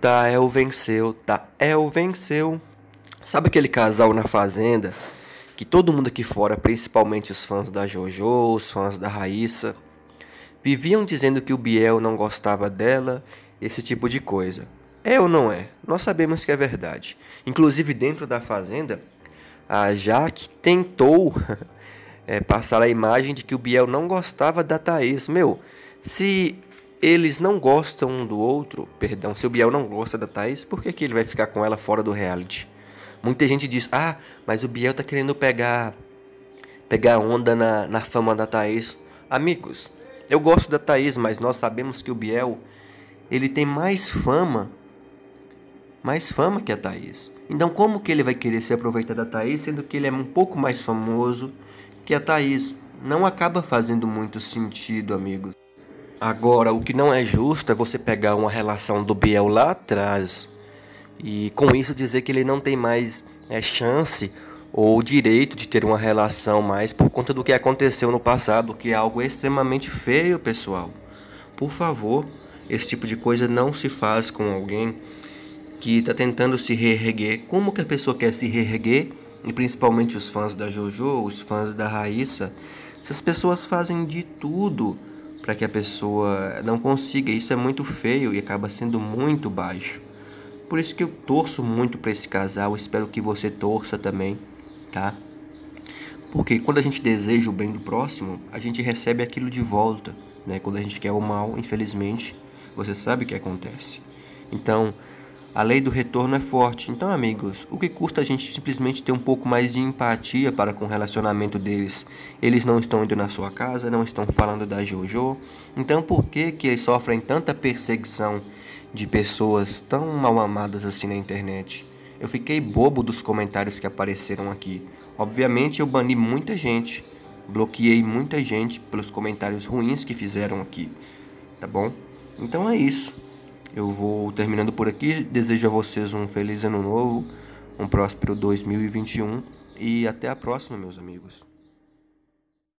Tael tá, é venceu, Tael tá. é venceu. Sabe aquele casal na fazenda que todo mundo aqui fora, principalmente os fãs da JoJo, os fãs da Raíssa, viviam dizendo que o Biel não gostava dela, esse tipo de coisa. É ou não é? Nós sabemos que é verdade. Inclusive, dentro da fazenda, a Jaque tentou é, passar a imagem de que o Biel não gostava da Thaís. Meu, se eles não gostam um do outro, perdão, se o Biel não gosta da Thaís, por que, que ele vai ficar com ela fora do reality? Muita gente diz, ah, mas o Biel tá querendo pegar pegar onda na, na fama da Thaís. Amigos, eu gosto da Thaís, mas nós sabemos que o Biel, ele tem mais fama, mais fama que a Thaís. Então como que ele vai querer se aproveitar da Thaís, sendo que ele é um pouco mais famoso que a Thaís? Não acaba fazendo muito sentido, amigos. Agora, o que não é justo é você pegar uma relação do Biel lá atrás e com isso dizer que ele não tem mais é, chance ou direito de ter uma relação mais por conta do que aconteceu no passado, que é algo extremamente feio, pessoal. Por favor, esse tipo de coisa não se faz com alguém que está tentando se reerguer. Como que a pessoa quer se reerguer? E principalmente os fãs da JoJo, os fãs da Raíssa. Essas pessoas fazem de tudo para que a pessoa não consiga. Isso é muito feio e acaba sendo muito baixo. Por isso que eu torço muito para esse casal, espero que você torça também, tá? Porque quando a gente deseja o bem do próximo, a gente recebe aquilo de volta, né? Quando a gente quer o mal, infelizmente, você sabe o que acontece. Então, a lei do retorno é forte, então, amigos, o que custa a gente simplesmente ter um pouco mais de empatia para com o relacionamento deles? Eles não estão indo na sua casa, não estão falando da JoJo, então por que, que eles sofrem tanta perseguição de pessoas tão mal amadas assim na internet? Eu fiquei bobo dos comentários que apareceram aqui. Obviamente, eu bani muita gente, bloqueei muita gente pelos comentários ruins que fizeram aqui, tá bom? Então é isso. Eu vou terminando por aqui. Desejo a vocês um feliz ano novo, um próspero 2021 e até a próxima, meus amigos.